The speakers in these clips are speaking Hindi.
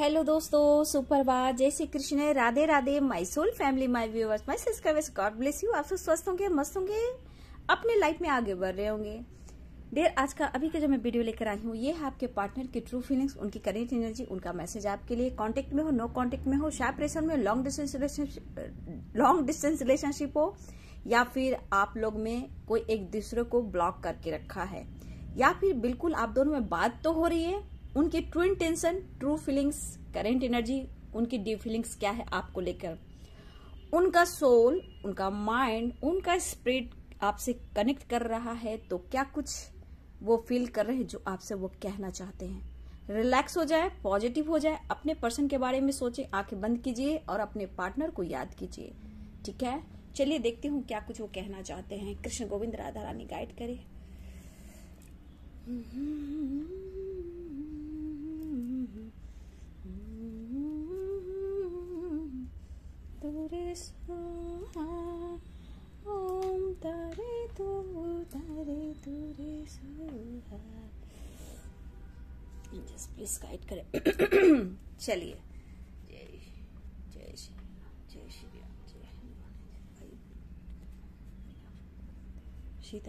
हेलो दोस्तों बात जय Shri Krishna Radhe Radhe my soul family my viewers my subscribers god bless you आप सब स्वस्थ होंगे मस्त होंगे अपने लाइफ में आगे बढ़ रहे होंगे देर आज का अभी का जो मैं वीडियो लेकर आई हूँ ये है आपके पार्टनर की ट्रू फीलिंग्स उनकी करेंट एनर्जी उनका मैसेज आपके लिए कॉन्टेक्ट में हो नो कॉन्टेक्ट में हो शार्प में long distance relationship long distance relationship हो या फिर आप लोग में कोई एक दूसरे को ब्लॉक करके रखा है या फिर बिल्कुल आप दोनों में बात तो हो रही है उनकी true tension true feelings current energy उनकी डीप फीलिंग्स क्या है आपको लेकर उनका सोल उनका माइंड उनका स्प्रिट आपसे कनेक्ट कर रहा है तो क्या कुछ वो फील कर रहे हैं जो आपसे वो कहना चाहते हैं रिलैक्स हो जाए पॉजिटिव हो जाए अपने पर्सन के बारे में सोचें आंखें बंद कीजिए और अपने पार्टनर को याद कीजिए ठीक है चलिए देखती हूँ क्या कुछ वो कहना चाहते हैं कृष्ण गोविंद राधा रानी गाइड करे हम्म। ओम तारे तू तारे जस्ट प्लीज गाइड करें चलिए जय जय जय श्री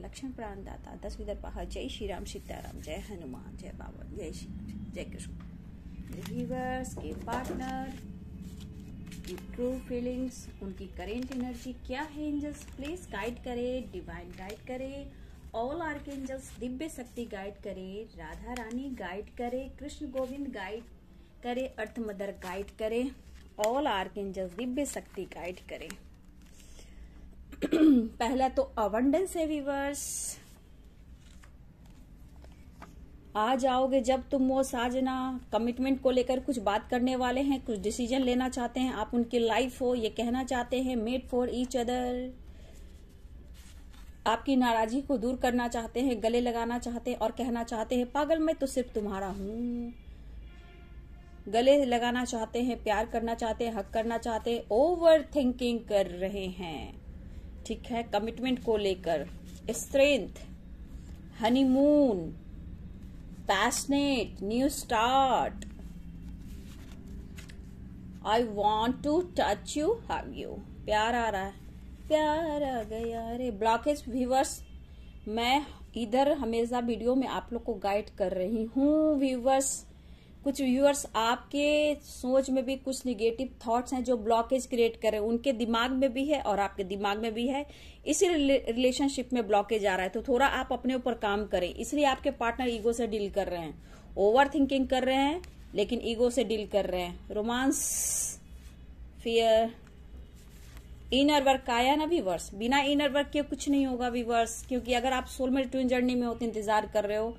लक्ष्मण प्राण दाता दस विदर पहा जय श्री राम सीताराम जय हनुमान जय बाबा जय श्री जय कृष्ण रिवर्स के पार्टनर उनकी ट्रू फीलिंग्स उनकी करेंट एनर्जी क्या है एंजल्स प्लीज गाइड करें डिवाइन गाइड करें ऑल आर्क एंजल्स दिव्य शक्ति गाइड करें राधा रानी गाइड करें कृष्ण गोविंद गाइड करें अर्थ मदर गाइड करें ऑल आर्क एंजल्स दिव्य शक्ति गाइड करें पहला तो अवंडेंस है आ जाओगे जब तुम वो साजना कमिटमेंट को लेकर कुछ बात करने वाले हैं कुछ डिसीजन लेना चाहते हैं आप उनकी लाइफ हो ये कहना चाहते हैं मेड फॉर ईच अदर आपकी नाराजगी को दूर करना चाहते हैं गले लगाना चाहते हैं और कहना चाहते हैं पागल मैं तो सिर्फ तुम्हारा हूं गले लगाना चाहते हैं प्यार करना चाहते हैं हक करना चाहते हैं ओवर थिंकिंग कर रहे हैं ठीक है कमिटमेंट को लेकर strength honeymoon passionate new start I want to touch you have you प्यार आ रहा है प्यार आ गया अरे ब्लॉकेज व्यूवर्स मैं इधर हमेशा वीडियो में आप लोग को गाइड कर रही हूँ व्यूवर्स कुछ व्यूअर्स आपके सोच में भी कुछ निगेटिव थॉट्स हैं जो ब्लॉकेज क्रिएट करें उनके दिमाग में भी है और आपके दिमाग में भी है इसी रिलेशनशिप में ब्लॉकेज आ रहा है तो थोड़ा आप अपने ऊपर काम करें इसलिए आपके पार्टनर ईगो से डील कर रहे हैं ओवर थिंकिंग कर रहे हैं लेकिन ईगो से डील कर रहे हैं रोमांस फियर इनर वर्क आया ना विवर्स बिना इनर वर्क के कुछ नहीं होगा विवर्स क्योंकि अगर आप सोलमेट ट्विन जर्नी में होते इंतजार कर रहे हो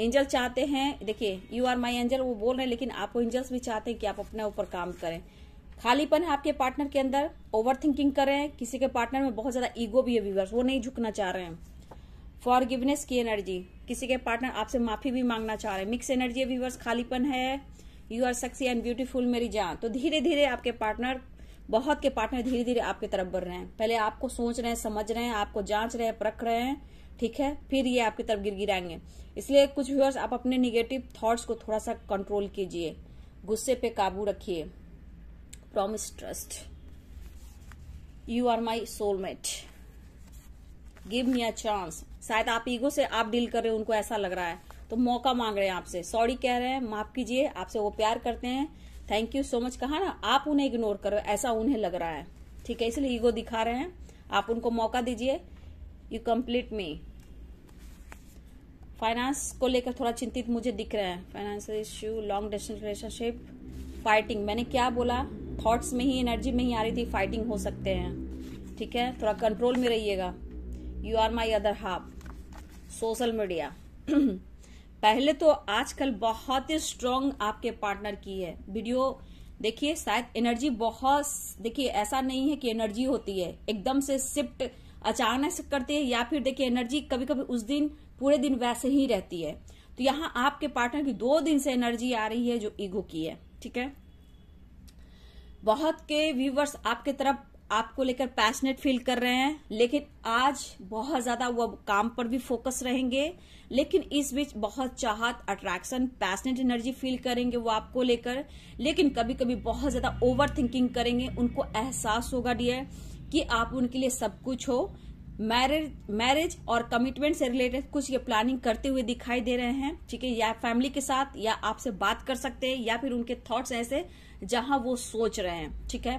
एंजल चाहते हैं देखिए यू आर माई एंजल वो बोल रहे हैं लेकिन आपको एंजल्स भी चाहते हैं कि आप अपने ऊपर काम करें खालीपन है आपके पार्टनर के अंदर ओवर थिंकिंग कर रहे हैं किसी के पार्टनर में बहुत ज्यादा ईगो भी है व्यूवर्स वो नहीं झुकना चाह रहे हैं फॉर गिवनेस की एनर्जी किसी के पार्टनर आपसे माफी भी मांगना चाह रहे हैं मिक्स एनर्जी है व्यूवर्स खालीपन है you are sexy and beautiful मेरी जान तो धीरे धीरे आपके पार्टनर बहुत के पार्टनर धीरे धीरे आपकी तरफ बढ़ रहे हैं पहले आपको सोच रहे हैं समझ रहे हैं आपको जांच रहे हैं परख रहे हैं ठीक है फिर ये आपकी तरफ गिर गिराएंगे इसलिए कुछ व्यूअर्स आप अपने निगेटिव थॉट्स को थोड़ा सा कंट्रोल कीजिए गुस्से पे काबू रखिए promise trust you are my soulmate give me a chance शायद आप ईगो से आप डील कर रहे हो उनको ऐसा लग रहा है तो मौका मांग रहे हैं आपसे सॉरी कह रहे हैं माफ कीजिए आपसे वो प्यार करते हैं थैंक यू सो मच कहा ना आप उन्हें इग्नोर करो ऐसा उन्हें लग रहा है ठीक है इसलिए ईगो दिखा रहे हैं आप उनको मौका दीजिए यू कंप्लीट मी फाइनेंस को लेकर थोड़ा चिंतित मुझे दिख रहा है finance issue long distance relationship fighting मैंने क्या बोला थॉट्स में ही एनर्जी में ही आ रही थी फाइटिंग हो सकते हैं ठीक है थोड़ा कंट्रोल में रहिएगा you are my other half social media पहले तो आजकल बहुत ही स्ट्रांग आपके पार्टनर की है वीडियो देखिए शायद एनर्जी बहुत देखिए ऐसा नहीं है कि एनर्जी होती है एकदम से शिफ्ट अचानक से करते हैं या फिर देखिए एनर्जी कभी कभी उस दिन पूरे दिन वैसे ही रहती है तो यहाँ आपके पार्टनर की दो दिन से एनर्जी आ रही है जो ईगो की है ठीक है बहुत के व्यूवर्स आपके तरफ आपको लेकर पैशनेट फील कर रहे हैं लेकिन आज बहुत ज्यादा वह काम पर भी फोकस रहेंगे लेकिन इस बीच बहुत चाहत अट्रैक्शन पैशनेट एनर्जी फील करेंगे वो आपको लेकर लेकिन कभी कभी बहुत ज्यादा ओवर थिंकिंग करेंगे उनको एहसास होगा डियर कि आप उनके लिए सब कुछ हो मैरिज मैरिज और कमिटमेंट से रिलेटेड कुछ ये प्लानिंग करते हुए दिखाई दे रहे हैं ठीक है या फैमिली के साथ या आपसे बात कर सकते हैं या फिर उनके थॉट्स ऐसे जहां वो सोच रहे हैं ठीक है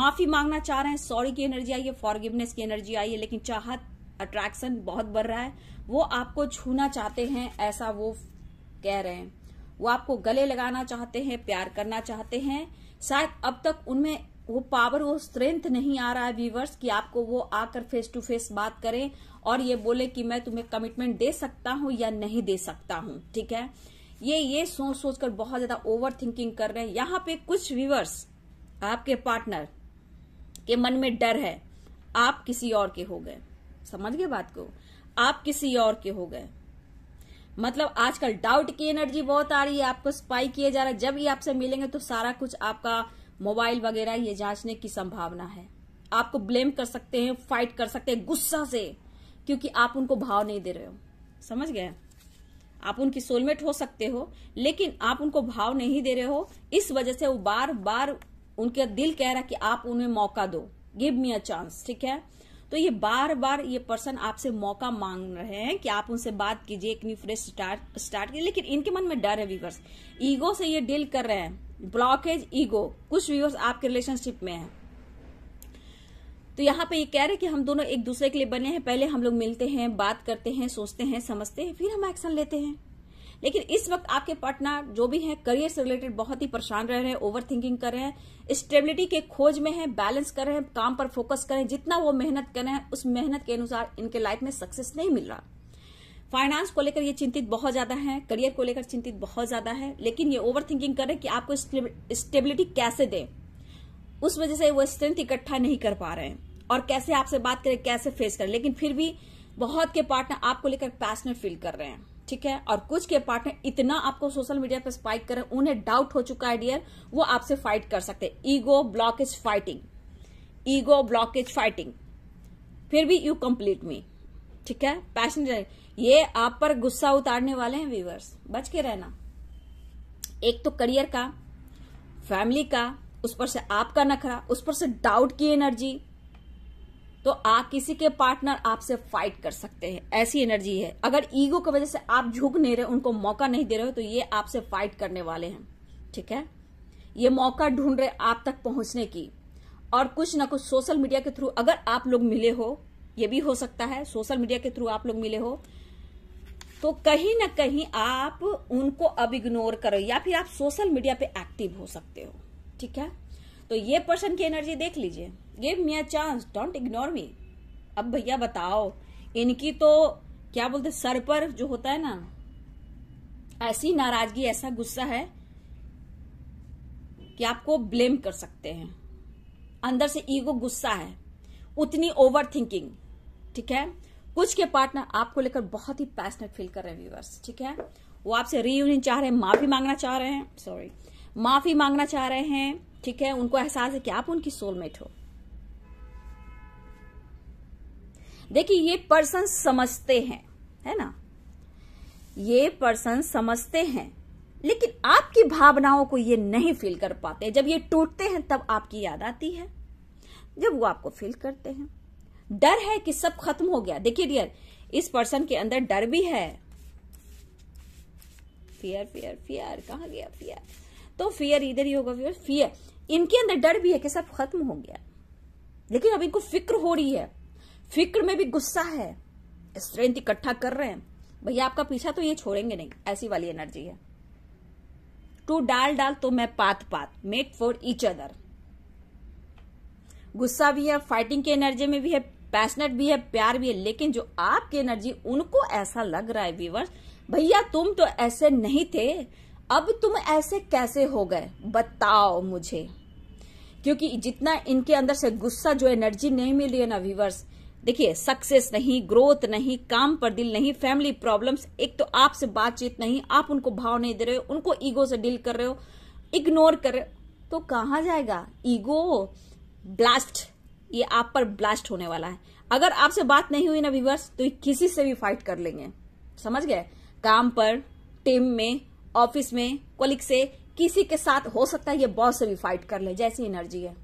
माफी मांगना चाह रहे हैं सॉरी की एनर्जी आई है फॉरगिवनेस की एनर्जी आई है लेकिन चाहत अट्रैक्शन बहुत बढ़ रहा है वो आपको छूना चाहते हैं ऐसा वो कह रहे हैं वो आपको गले लगाना चाहते हैं प्यार करना चाहते हैं शायद अब तक उनमें वो पावर वो स्ट्रेंथ नहीं आ रहा है व्यूवर्स कि आपको वो आकर फेस टू फेस बात करें और ये बोले कि मैं तुम्हें कमिटमेंट दे सकता हूं या नहीं दे सकता हूं ठीक है ये ये सोच सोच कर बहुत ज्यादा ओवर थिंकिंग कर रहे हैं यहाँ पे कुछ व्यूवर्स आपके पार्टनर के मन में डर है आप किसी और के हो गए समझ गए बात को आप किसी और के हो गए मतलब आजकल डाउट की एनर्जी बहुत आ रही है आपको स्पाई किया जा रहा है जब ये आपसे मिलेंगे तो सारा कुछ आपका मोबाइल वगैरह ये जांचने की संभावना है आपको ब्लेम कर सकते हैं फाइट कर सकते हैं गुस्सा से क्योंकि आप उनको भाव नहीं दे रहे हो समझ गए आप उनकी सोलमेट हो सकते हो लेकिन आप उनको भाव नहीं दे रहे हो इस वजह से वो बार बार उनका दिल कह रहा कि आप उन्हें मौका दो गिव मी अ चांस ठीक है तो ये बार बार ये पर्सन आपसे मौका मांग रहे हैं कि आप उनसे बात कीजिए एक न्यू फ्रेश स्टार्ट स्टार्ट कीजिए लेकिन इनके मन में डर है वीवर्स ईगो से ये डील कर रहे हैं ब्लॉकेज ईगो कुछ व्यूअर्स आपके रिलेशनशिप में है तो यहाँ पे ये कह रहे कि हम दोनों एक दूसरे के लिए बने हैं पहले हम लोग मिलते हैं बात करते हैं सोचते हैं समझते हैं फिर हम एक्शन लेते हैं लेकिन इस वक्त आपके पार्टनर जो भी हैं करियर से रिलेटेड बहुत ही परेशान रह रहे हैं ओवर थिंकिंग कर रहे हैं स्टेबिलिटी के खोज में हैं बैलेंस कर रहे हैं काम पर फोकस करें जितना वो मेहनत कर रहे हैं उस मेहनत के अनुसार इनके लाइफ में सक्सेस नहीं मिल रहा फाइनेंस को लेकर ये चिंतित बहुत ज्यादा है करियर को लेकर चिंतित बहुत ज्यादा है लेकिन ये ओवर थिंकिंग करें कि आपको स्टेबिलिटी कैसे दें उस वजह से वो स्ट्रेंथ इकट्ठा नहीं कर पा रहे हैं और कैसे आपसे बात करें कैसे फेस करें लेकिन फिर भी बहुत के पार्टनर आपको लेकर पैशनेट फील कर रहे हैं ठीक है और कुछ के पार्टनर इतना आपको सोशल मीडिया पर स्पाइक करें उन्हें डाउट हो चुका है डियर वो आपसे फाइट कर सकते हैं ego blockage fighting ego blockage fighting फिर भी यू कंप्लीट मी ठीक है पैशन ये आप पर गुस्सा उतारने वाले हैं व्यूवर्स बच के रहना एक तो करियर का फैमिली का उस पर से आपका नखरा उस पर से डाउट की एनर्जी तो आप किसी के पार्टनर आपसे फाइट कर सकते हैं ऐसी एनर्जी है अगर ईगो की वजह से आप झुक नहीं रहे उनको मौका नहीं दे रहे हो तो ये आपसे फाइट करने वाले हैं ठीक है ये मौका ढूंढ रहे आप तक पहुंचने की और कुछ ना कुछ सोशल मीडिया के थ्रू अगर आप लोग मिले हो ये भी हो सकता है सोशल मीडिया के थ्रू आप लोग मिले हो तो कहीं ना कहीं आप उनको अब इग्नोर करो या फिर आप सोशल मीडिया पे एक्टिव हो सकते हो ठीक है तो ये पर्सन की एनर्जी देख लीजिए give me a chance don't ignore me अब भैया बताओ इनकी तो क्या बोलते सर पर जो होता है ना ऐसी नाराजगी ऐसा गुस्सा है कि आपको ब्लेम कर सकते हैं अंदर से ईगो गुस्सा है उतनी ओवर थिंकिंग ठीक है कुछ के पार्टनर आपको लेकर बहुत ही पैशनेट फील कर रहे हैं व्यूवर्स ठीक है वो आपसे रीयूनियन चाह रहे हैं माफी मांगना चाह रहे हैं सॉरी माफी मांगना चाह रहे हैं ठीक है उनको एहसास है कि आप उनकी सोलमेट हो देखिए ये पर्सन समझते हैं है ना ये पर्सन समझते हैं लेकिन आपकी भावनाओं को ये नहीं फील कर पाते जब ये टूटते हैं तब आपकी याद आती है जब वो आपको फील करते हैं डर है कि सब खत्म हो गया देखिए डियर इस पर्सन के अंदर डर भी है फियर फियर फियर कहा गया फियर तो फियर इधर ही होगा फियर फियर इनके अंदर डर भी है कि सब खत्म हो गया लेकिन अब इनको फिक्र हो रही है फिक्र में भी गुस्सा है स्ट्रेंथ इकट्ठा कर रहे हैं भैया आपका पीछा तो ये छोड़ेंगे नहीं ऐसी वाली एनर्जी है टू डाल डाल तो मैं पात पात मेट फॉर इच अदर गुस्सा भी है फाइटिंग की एनर्जी में भी है पैशनेट भी है प्यार भी है लेकिन जो आपकी एनर्जी उनको ऐसा लग रहा है व्यूवर्स भैया तुम तो ऐसे नहीं थे अब तुम ऐसे कैसे हो गए बताओ मुझे क्योंकि जितना इनके अंदर से गुस्सा जो एनर्जी नहीं मिल रही है ना व्यूवर्स देखिए सक्सेस नहीं ग्रोथ नहीं काम पर दिल नहीं फैमिली प्रॉब्लम्स एक तो आपसे बातचीत नहीं आप उनको भाव नहीं दे रहे हो उनको ईगो से डील कर रहे हो इग्नोर कर रहे हो तो कहा जाएगा ईगो ब्लास्ट ये आप पर ब्लास्ट होने वाला है अगर आपसे बात नहीं हुई ना व्यूवर्स तो ये किसी से भी फाइट कर लेंगे समझ गए काम पर टीम में ऑफिस में कोलिक से किसी के साथ हो सकता है ये बॉस से भी फाइट कर ले जैसी एनर्जी है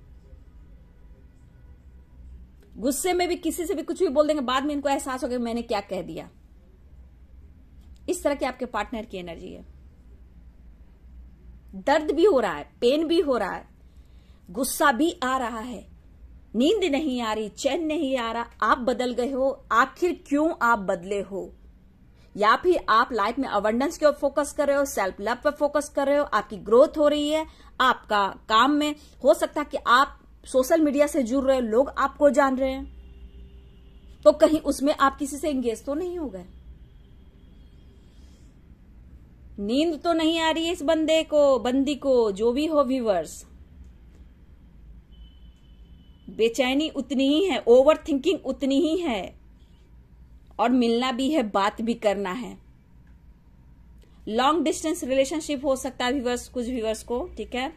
गुस्से में भी किसी से भी कुछ भी बोल देंगे बाद में इनको एहसास हो गया मैंने क्या कह दिया इस तरह की आपके पार्टनर की एनर्जी है दर्द भी हो रहा है पेन भी हो रहा है गुस्सा भी आ रहा है नींद नहीं आ रही चैन नहीं आ रहा आप बदल गए हो आखिर क्यों आप बदले हो या फिर आप लाइफ में अवर्डेंस के ऊपर फोकस कर रहे हो सेल्फ लव पर फोकस कर रहे हो आपकी ग्रोथ हो रही है आपका काम में हो सकता है कि आप सोशल मीडिया से जुड़ रहे हो लोग आपको जान रहे हैं तो कहीं उसमें आप किसी से एंगेज तो नहीं हो गए नींद तो नहीं आ रही है इस बंदे को बंदी को जो भी हो व्यूवर्स बेचैनी उतनी ही है ओवर थिंकिंग उतनी ही है और मिलना भी है बात भी करना है लॉन्ग डिस्टेंस रिलेशनशिप हो सकता है कुछ व्यूवर्स को ठीक है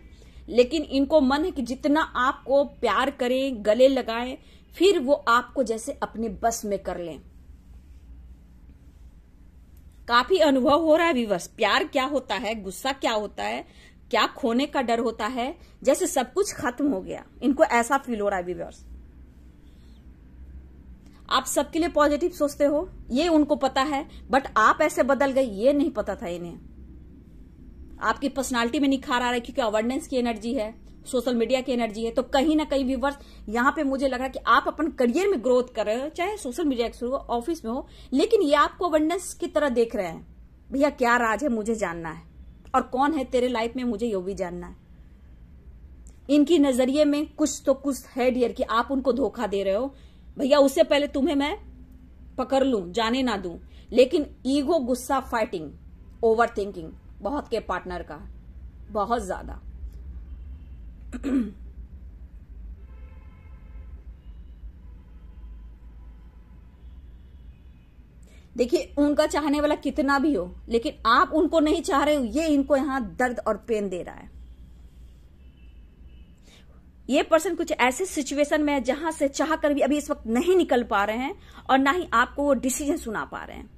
लेकिन इनको मन है कि जितना आपको प्यार करें गले लगाएं फिर वो आपको जैसे अपने बस में कर लें काफी अनुभव हो रहा है व्यूवर्स प्यार क्या होता है गुस्सा क्या होता है क्या खोने का डर होता है जैसे सब कुछ खत्म हो गया इनको ऐसा फील हो रहा है व्यूवर्स आप सबके लिए पॉजिटिव सोचते हो ये उनको पता है बट आप ऐसे बदल गए ये नहीं पता था इन्हें आपकी पर्सनालिटी में निखार आ रहा है क्योंकि अवेयरनेस की एनर्जी है सोशल मीडिया की एनर्जी है तो कहीं ना कहीं व्यूवर्स यहां पे मुझे लग रहा है कि आप अपन करियर में ग्रोथ कर रहे हो चाहे सोशल मीडिया के थ्रू ऑफिस में हो लेकिन ये आपको अवेयरनेस की तरह देख रहे हैं भैया क्या राज है मुझे जानना है और कौन है तेरे लाइफ में मुझे यो भी जानना है इनकी नजरिए में कुछ तो कुछ है डियर कि आप उनको धोखा दे रहे हो भैया उससे पहले तुम्हें मैं पकड़ लू जाने ना दू लेकिन ईगो गुस्सा फाइटिंग ओवर थिंकिंग बहुत के पार्टनर का बहुत ज्यादा देखिए उनका चाहने वाला कितना भी हो लेकिन आप उनको नहीं चाह रहे हो ये इनको यहां दर्द और पेन दे रहा है ये पर्सन कुछ ऐसे सिचुएशन में है जहां से चाह कर भी अभी इस वक्त नहीं निकल पा रहे हैं और ना ही आपको वो डिसीजन सुना पा रहे हैं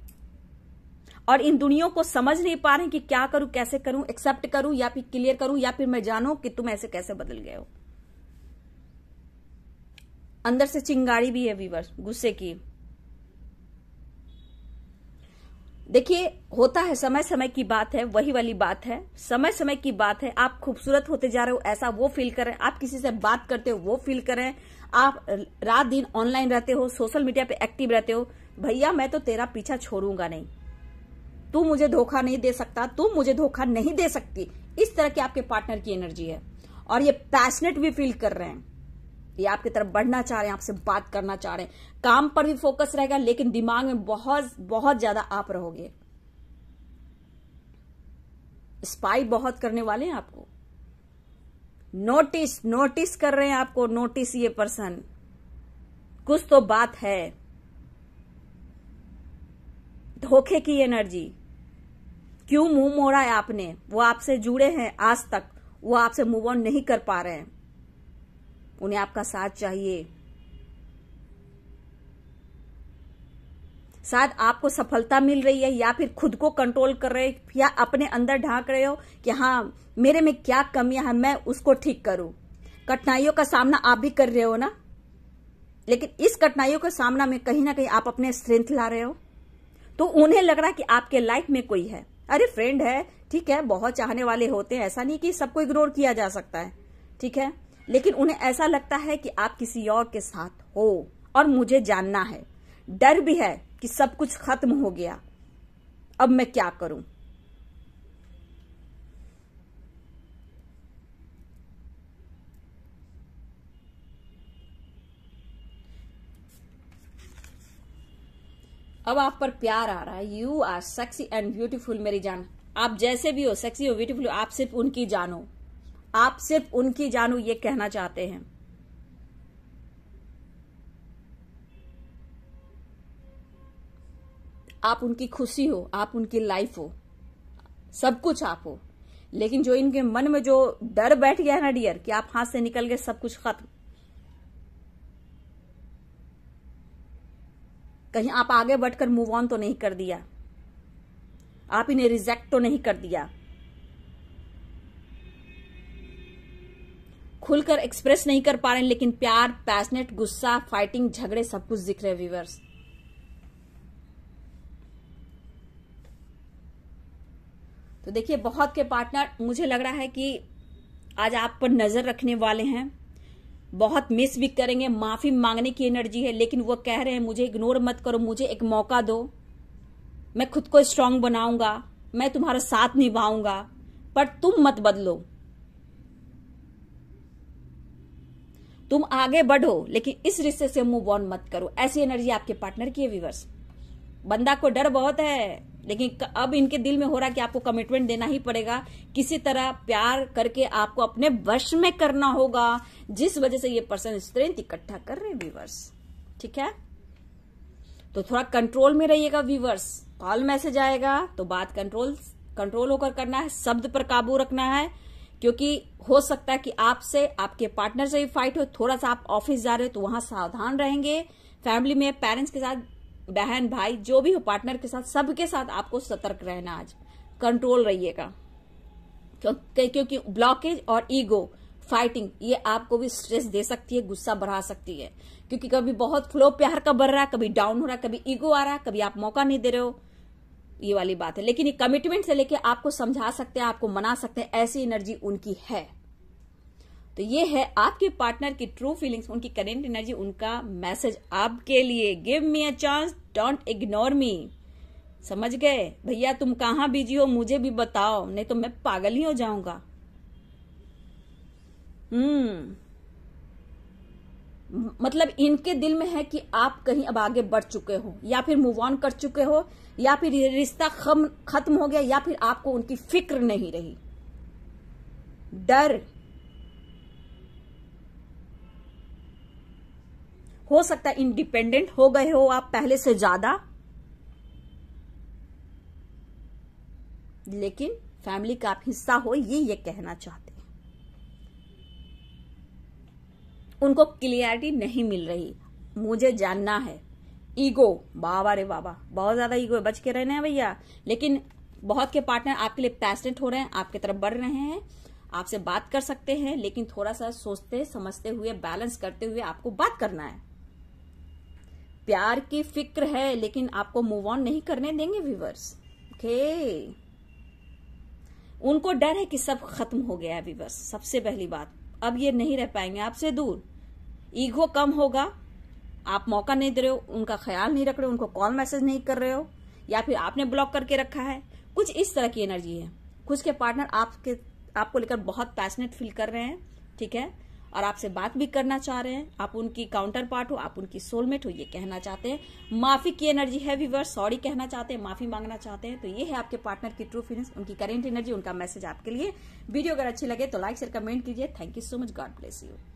और इन दुनियों को समझ नहीं पा रहे कि क्या करूं कैसे करूं एक्सेप्ट करूं या फिर क्लियर करूं या फिर मैं जानू कि तुम ऐसे कैसे बदल गए हो अंदर से चिंगारी भी है वीवर गुस्से की देखिए होता है समय समय की बात है वही वाली बात है समय समय की बात है आप खूबसूरत होते जा रहे हो ऐसा वो फील करें आप किसी से बात करते हो वो फील करें आप रात दिन ऑनलाइन रहते हो सोशल मीडिया पे एक्टिव रहते हो भैया मैं तो तेरा पीछा छोड़ूंगा नहीं तू मुझे धोखा नहीं दे सकता तू मुझे धोखा नहीं दे सकती इस तरह की आपके पार्टनर की एनर्जी है और ये पैशनेट भी फील कर रहे हैं ये आपकी तरफ बढ़ना चाह रहे हैं आपसे बात करना चाह रहे हैं काम पर भी फोकस रहेगा लेकिन दिमाग में बहुत बहुत ज्यादा आप रहोगे स्पाई बहुत करने वाले हैं आपको नोटिस नोटिस कर रहे हैं आपको नोटिस ये पर्सन कुछ तो बात है धोखे की एनर्जी क्यों मुंह मोड़ा है आपने वो आपसे जुड़े हैं आज तक वो आपसे मूव ऑन नहीं कर पा रहे हैं उन्हें आपका साथ चाहिए शायद आपको सफलता मिल रही है या फिर खुद को कंट्रोल कर रहे या अपने अंदर ढांक रहे हो कि हाँ मेरे में क्या कमियां हैं मैं उसको ठीक करूं कठिनाइयों का सामना आप भी कर रहे हो ना लेकिन इस कठिनाइयों का सामना में कहीं ना कहीं आप अपने स्ट्रेंथ ला रहे हो तो उन्हें लग रहा कि आपके लाइफ में कोई है अरे फ्रेंड है ठीक है बहुत चाहने वाले होते हैं ऐसा नहीं कि सबको इग्नोर किया जा सकता है ठीक है लेकिन उन्हें ऐसा लगता है कि आप किसी और के साथ हो और मुझे जानना है डर भी है कि सब कुछ खत्म हो गया अब मैं क्या करूं अब आप पर प्यार आ रहा है you are sexy and beautiful मेरी जान आप जैसे भी हो सेक्सी हो ब्यूटीफुल आप सिर्फ उनकी जानो आप सिर्फ उनकी जानू ये कहना चाहते हैं आप उनकी खुशी हो आप उनकी लाइफ हो सब कुछ आप हो लेकिन जो इनके मन में जो डर बैठ गया है ना डियर कि आप हाथ से निकल गए सब कुछ खत्म कहीं आप आगे बढ़कर मूव ऑन तो नहीं कर दिया आप इन्हें रिजेक्ट तो नहीं कर दिया खुलकर एक्सप्रेस नहीं कर पा रहे हैं लेकिन प्यार पैसनेट गुस्सा फाइटिंग झगड़े सब कुछ दिख रहे हैं व्यूवर्स तो देखिए बहुत के पार्टनर मुझे लग रहा है कि आज आप पर नजर रखने वाले हैं बहुत मिस भी करेंगे माफी मांगने की एनर्जी है लेकिन वो कह रहे हैं मुझे इग्नोर मत करो मुझे एक मौका दो मैं खुद को स्ट्रांग बनाऊंगा मैं तुम्हारा साथ निभाऊंगा पर तुम मत बदलो तुम आगे बढ़ो लेकिन इस रिश्ते से मूव ऑन मत करो ऐसी एनर्जी आपके पार्टनर की है विवर्स बंदा को डर बहुत है लेकिन अब इनके दिल में हो रहा कि आपको कमिटमेंट देना ही पड़ेगा किसी तरह प्यार करके आपको अपने वश में करना होगा जिस वजह से ये पर्सन स्ट्रेंथ इकट्ठा कर रहे व्यूवर्स ठीक है तो थोड़ा कंट्रोल में रहिएगा व्यूवर्स कॉल मैसेज आएगा तो बात कंट्रोल कंट्रोल होकर करना है शब्द पर काबू रखना है क्योंकि हो सकता है कि आपसे आपके पार्टनर से भी फाइट हो थोड़ा सा आप ऑफिस जा रहे हो तो वहां सावधान रहेंगे फैमिली में पेरेंट्स के साथ बहन भाई जो भी हो पार्टनर के साथ सबके साथ आपको सतर्क रहना आज कंट्रोल रहिएगा क्योंकि ब्लॉकेज और ईगो फाइटिंग ये आपको भी स्ट्रेस दे सकती है गुस्सा बढ़ा सकती है क्योंकि कभी बहुत फ्लो प्यार का बढ़ रहा है कभी डाउन हो रहा है कभी ईगो आ रहा है कभी आप मौका नहीं दे रहे हो ये वाली बात है लेकिन ये कमिटमेंट से लेके आपको समझा सकते हैं आपको मना सकते हैं ऐसी एनर्जी उनकी है तो ये है आपके पार्टनर की ट्रू फीलिंग्स उनकी करेंट एनर्जी उनका मैसेज आपके लिए give me a chance don't ignore me समझ गए भैया तुम कहां बिजी हो मुझे भी बताओ नहीं तो मैं पागल ही हो जाऊंगा हम्म मतलब इनके दिल में है कि आप कहीं अब आगे बढ़ चुके हो या फिर मूव ऑन कर चुके हो या फिर रिश्ता खत्म हो गया या फिर आपको उनकी फिक्र नहीं रही डर हो सकता है इंडिपेंडेंट हो गए हो आप पहले से ज्यादा लेकिन फैमिली का आप हिस्सा हो ये ये कहना चाहते हैं उनको क्लियरिटी नहीं मिल रही मुझे जानना है ईगो बाबा रे बाबा बहुत ज्यादा ईगो बच के रहना है भैया लेकिन बहुत के पार्टनर आपके लिए पैसनेट हो रहे हैं आपकी तरफ बढ़ रहे हैं आपसे बात कर सकते हैं लेकिन थोड़ा सा सोचते समझते हुए बैलेंस करते हुए आपको बात करना है प्यार की फिक्र है लेकिन आपको मूव ऑन नहीं करने देंगे व्यूवर्स ओके उनको डर है कि सब खत्म हो गया है व्यूवर्स सबसे पहली बात अब ये नहीं रह पाएंगे आपसे दूर ईगो कम होगा आप मौका नहीं दे रहे हो उनका ख्याल नहीं रख रहे हो उनको कॉल मैसेज नहीं कर रहे हो या फिर आपने ब्लॉक करके रखा है कुछ इस तरह की एनर्जी है कुछ के पार्टनर आपके आपको लेकर बहुत पैशनेट फील कर रहे हैं ठीक है और आपसे बात भी करना चाह रहे हैं आप उनकी काउंटर पार्ट हो आप उनकी सोलमेट हो ये कहना चाहते हैं माफी की एनर्जी है व्यूवर सॉरी कहना चाहते हैं माफी मांगना चाहते हैं तो ये है आपके पार्टनर की ट्रू फीलिंग्स उनकी करेंट एनर्जी उनका मैसेज आपके लिए वीडियो अगर अच्छी लगे तो लाइक शेयर कमेंट कीजिए thank you so much God bless you